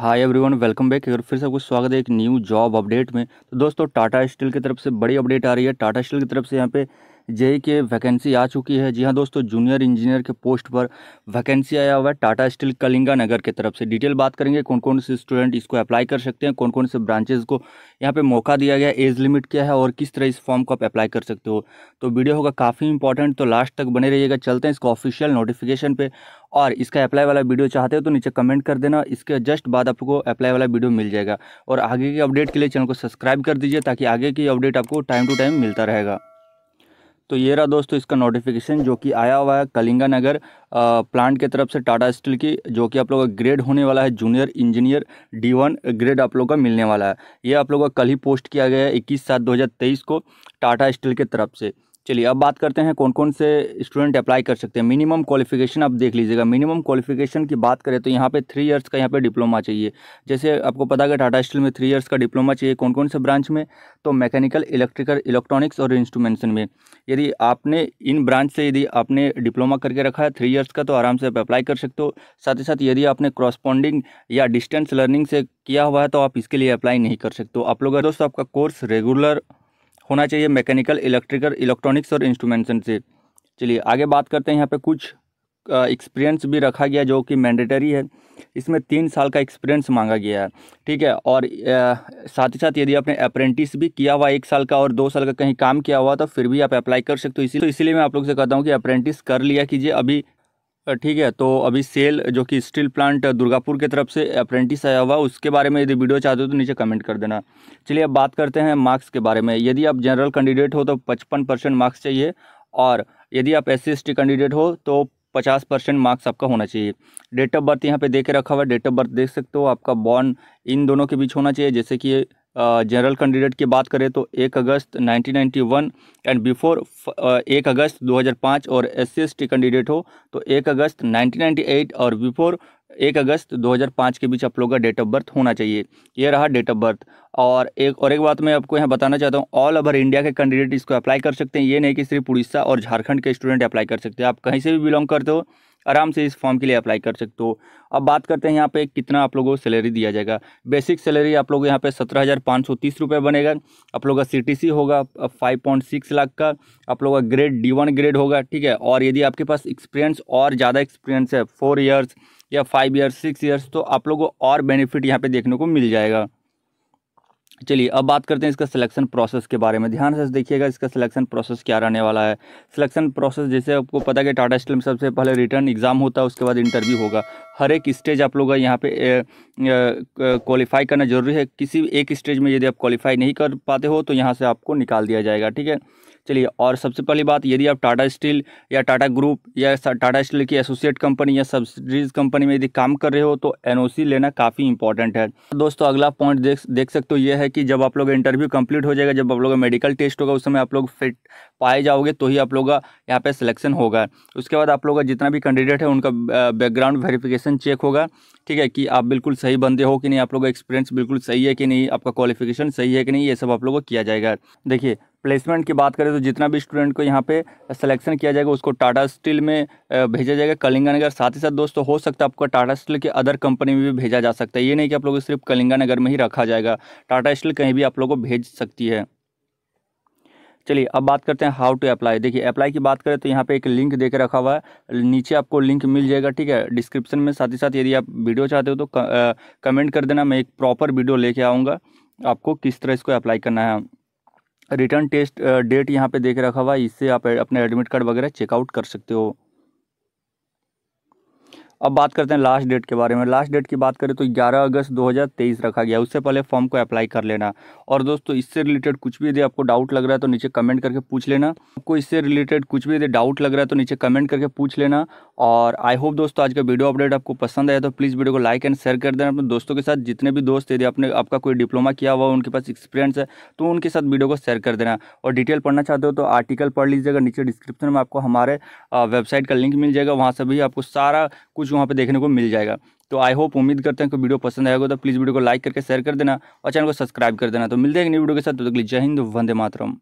hi everyone welcome back अगर फिर से आपको स्वागत है एक न्यू जॉब अपडेट में तो दोस्तों टाटा स्टील की तरफ से बड़ी अपडेट आ रही है टाटा स्टील की तरफ से यहाँ पे जेई के वैकेंसी आ चुकी है जी हाँ दोस्तों जूनियर इंजीनियर के पोस्ट पर वैकेंसी आया हुआ है टाटा स्टील कलिंगा नगर के तरफ से डिटेल बात करेंगे कौन कौन से स्टूडेंट इसको अप्लाई कर सकते हैं कौन कौन से ब्रांचेज को यहाँ पे मौका दिया गया एज लिमिट क्या है और किस तरह इस फॉर्म को आप अप्लाई कर सकते हो तो वीडियो होगा काफ़ी इंपॉर्टेंट तो लास्ट तक बने रहिएगा चलते हैं इसको ऑफिशियल नोटिफिकेशन पर और इसका अप्लाई वाला वीडियो चाहते हो तो नीचे कमेंट कर देना इसके जस्ट बाद आपको अप्लाई वाला वीडियो मिल जाएगा और आगे की अपडेट के लिए चैनल को सब्सक्राइब कर दीजिए ताकि आगे की अपडेट आपको टाइम टू टाइम मिलता रहेगा तो ये रहा दोस्तों इसका नोटिफिकेशन जो कि आया हुआ है कलिंगा नगर प्लांट के तरफ से टाटा स्टील की जो कि आप लोगों का ग्रेड होने वाला है junior engineer D one grade आप लोगों का मिलने वाला है ये आप लोगों का कल ही पोस्ट किया गया है इक्कीस सात दो को टाटा स्टील के तरफ से चलिए अब बात करते हैं कौन कौन से स्टूडेंट अप्लाई कर सकते हैं मिनिमम क्वालिफिकेशन आप देख लीजिएगा मिनिमम क्वालिफिकेशन की बात करें तो यहाँ पे थ्री इयर्स का यहाँ पे डिप्लोमा चाहिए जैसे आपको पता है टाटा स्टील में थ्री इयर्स का डिप्लोमा चाहिए कौन कौन से ब्रांच में तो मैकेनिकल इलेक्ट्रिकल इलेक्ट्रॉनिक्स और इंस्ट्रूमेंटेशन में यदि आपने इन ब्रांच से यदि आपने डिप्लोमा करके रखा है थ्री ईयर्स का तो आराम से आप अप्लाई कर सकते हो साथ ही साथ यदि आपने क्रॉसपॉन्डिंग या डिस्टेंस लर्निंग से किया हुआ है तो आप इसके लिए अप्लाई नहीं कर सकते हो आप लोग दोस्तों आपका कोर्स रेगुलर होना चाहिए मैकेनिकल इलेक्ट्रिकल इलेक्ट्रॉनिक्स और इंस्ट्रूमेंटेशन से चलिए आगे बात करते हैं यहाँ पे कुछ एक्सपीरियंस भी रखा गया जो कि मैंडेटरी है इसमें तीन साल का एक्सपीरियंस मांगा गया है ठीक है और साथ ही साथ यदि आपने अप्रेंटिस भी किया हुआ एक साल का और दो साल का कहीं काम किया हुआ तो फिर भी आप अप्लाई कर सकते हो इसी तो इसीलिए मैं आप लोग से कहता हूँ कि अप्रेंटिस कर लिया कीजिए अभी ठीक है तो अभी सेल जो कि स्टील प्लांट दुर्गापुर की तरफ से अप्रेंटिस आया हुआ उसके बारे में यदि वीडियो चाहते हो तो नीचे कमेंट कर देना चलिए अब बात करते हैं मार्क्स के बारे में यदि आप जनरल कैंडिडेट हो तो पचपन परसेंट मार्क्स चाहिए और यदि आप एस सी कैंडिडेट हो तो पचास परसेंट मार्क्स आपका होना चाहिए डेट ऑफ बर्थ यहाँ पे दे के रखा हुआ है डेट ऑफ बर्थ देख सकते हो आपका बॉर्न इन दोनों के बीच होना चाहिए जैसे कि जनरल कैंडिडेट की बात करें तो एक अगस्त 1991 एंड बिफोर एक अगस्त 2005 और एस सी कैंडिडेट हो तो एक अगस्त 1998 और बिफोर एक अगस्त 2005 के बीच आप लोग का डेट ऑफ बर्थ होना चाहिए ये रहा डेट ऑफ बर्थ और एक और एक बात मैं आपको यहाँ बताना चाहता हूँ ऑल ओवर इंडिया के कैंडिडेट इसको अप्लाई कर सकते हैं ये नहीं कि सिर्फ उड़ीसा और झारखंड के स्टूडेंट अप्लाई कर सकते हैं आप कहीं से भी बिलोंग करते हो आराम से इस फॉर्म के लिए अप्लाई कर सकते हो अब बात करते हैं यहाँ पे कितना आप लोगों को सैलरी दिया जाएगा बेसिक सैलरी आप लोग यहाँ पे सत्रह हज़ार पाँच सौ तीस रुपये बनेगा आप लोग का सी होगा फाइव पॉइंट सिक्स लाख का आप लोगों का ग्रेड डी वन ग्रेड होगा ठीक है और यदि आपके पास एक्सपीरियंस और ज़्यादा एक्सपीरियंस है फोर ईयर्स या फाइव ईयर्स सिक्स ईयर्स तो आप लोग को और बेनिफिट यहाँ पर देखने को मिल जाएगा चलिए अब बात करते हैं इसका सिलेक्शन प्रोसेस के बारे में ध्यान से देखिएगा इसका सिलेक्शन प्रोसेस क्या रहने वाला है सिलेक्शन प्रोसेस जैसे आपको पता है कि टाटा स्टील में सबसे पहले रिटर्न एग्ज़ाम होता है उसके बाद इंटरव्यू होगा हर एक स्टेज आप लोग यहाँ पे क्वालिफाई करना जरूरी है किसी एक स्टेज में यदि आप क्वालिफाई नहीं कर पाते हो तो यहाँ से आपको निकाल दिया जाएगा ठीक है चलिए और सबसे पहली बात यदि आप टाटा स्टील या टाटा ग्रुप या टाटा स्टील की एसोसिएट कंपनी या सब्सिडीज कंपनी में यदि काम कर रहे हो तो एनओसी लेना काफ़ी इंपॉर्टेंट है दोस्तों अगला पॉइंट देख देख सकते हो ये है कि जब आप लोग इंटरव्यू कंप्लीट हो जाएगा जब आप लोग का मेडिकल टेस्ट होगा उस समय आप लोग फिट पाए जाओगे तो ही आप लोग का यहाँ पर सिलेक्शन होगा उसके बाद आप लोग का जितना भी कैंडिडेट है उनका बैकग्राउंड वेरीफिकेशन चेक होगा ठीक है कि आप बिल्कुल सही बंदे हो कि नहीं आप लोग का एक्सपीरियंस बिल्कुल सही है कि नहीं आपका क्वालिफिकेशन सही है कि नहीं ये सब आप लोगों को किया जाएगा देखिए प्लेसमेंट की बात करें तो जितना भी स्टूडेंट को यहाँ पे सिलेक्शन किया जाएगा उसको टाटा स्टील में भेजा जाएगा कलिंगानगर साथ ही साथ दोस्तों हो सकता है आपका टाटा स्टील के अदर कंपनी में भी भेजा जा सकता है ये नहीं कि आप लोगों को सिर्फ कलिंगानगर में ही रखा जाएगा टाटा स्टील कहीं भी आप लोगों को भेज सकती है चलिए अब बात करते हैं हाउ टू अप्लाई देखिए अप्लाई की बात करें तो यहाँ पे एक लिंक दे के रखा हुआ है नीचे आपको लिंक मिल जाएगा ठीक है डिस्क्रिप्शन में साथ ही साथ यदि आप वीडियो चाहते हो तो कमेंट कर देना मैं एक प्रॉपर वीडियो लेके आऊँगा आपको किस तरह इसको अप्लाई करना है रिटर्न टेस्ट डेट यहाँ पे देख रखा हुआ है इससे आप अपने एडमिट कार्ड वगैरह चेकआउट कर सकते हो अब बात करते हैं लास्ट डेट के बारे में लास्ट डेट की बात करें तो 11 अगस्त 2023 रखा गया उससे पहले फॉर्म को अप्लाई कर लेना और दोस्तों इससे रिलेटेड कुछ भी यदि आपको डाउट लग रहा है तो नीचे कमेंट करके पूछ लेना आपको इससे रिलेटेड कुछ भी यदि डाउट लग रहा है तो नीचे कमेंट करके पूछ लेना और आई होप दोस्तों आज का वीडियो अपडेट आपको पसंद आया तो प्लीज़ वीडियो को लाइक एंड शेयर कर देना अपने दोस्तों के साथ जितने भी दोस्त यदि आपने आपका कोई डिप्लोमा किया हुआ उनके पास एक्सपीरियंस है तो उनके साथ वीडियो को शेयर कर देना और डिटेल पढ़ना चाहते हो तो आर्टिकल पढ़ लीजिएगा नीचे डिस्क्रिप्शन में आपको हमारे वेबसाइट का लिंक मिल जाएगा वहाँ से भी आपको सारा कुछ कुछ वहाँ पर देखने को मिल जाएगा तो आई होप उम्मीद करते हैं कि वीडियो पसंद आएगा तो प्लीज़ वीडियो को लाइक करके शेयर कर देना और चैनल को सब्सक्राइब कर देना तो मिलते हैं एक नई वीडियो के साथ तो जय हिंद वंदे मातरम